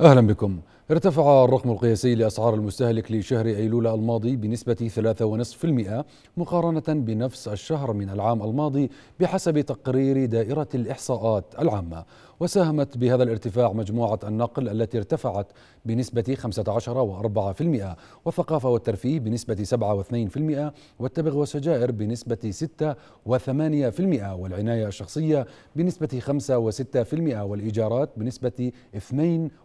أهلا بكم ارتفع الرقم القياسي لأسعار المستهلك لشهر أيلول الماضي بنسبة 3.5% مقارنة بنفس الشهر من العام الماضي بحسب تقرير دائرة الإحصاءات العامة وساهمت بهذا الارتفاع مجموعة النقل التي ارتفعت بنسبة 15.4% والثقافة والترفيه بنسبة 7.2% والتبغ والسجائر بنسبة 6.8% والعناية الشخصية بنسبة 5.6% والإيجارات بنسبة 2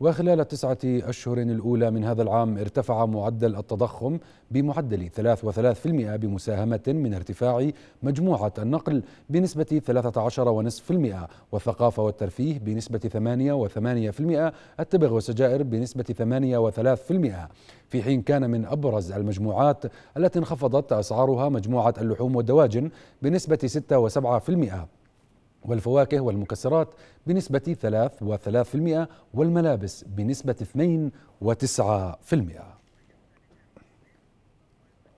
وخلال التسعة أشهر الأولى من هذا العام ارتفع معدل التضخم بمعدل 3.3% بمساهمة من ارتفاع مجموعة النقل بنسبة 13.5% والثقافة والترفيه بنسبة 8.8% التبغ والسجائر بنسبة 8.3% في حين كان من أبرز المجموعات التي انخفضت أسعارها مجموعة اللحوم والدواجن بنسبة 6.7% والفواكه والمكسرات بنسبة 3.3% والملابس بنسبة 2.9%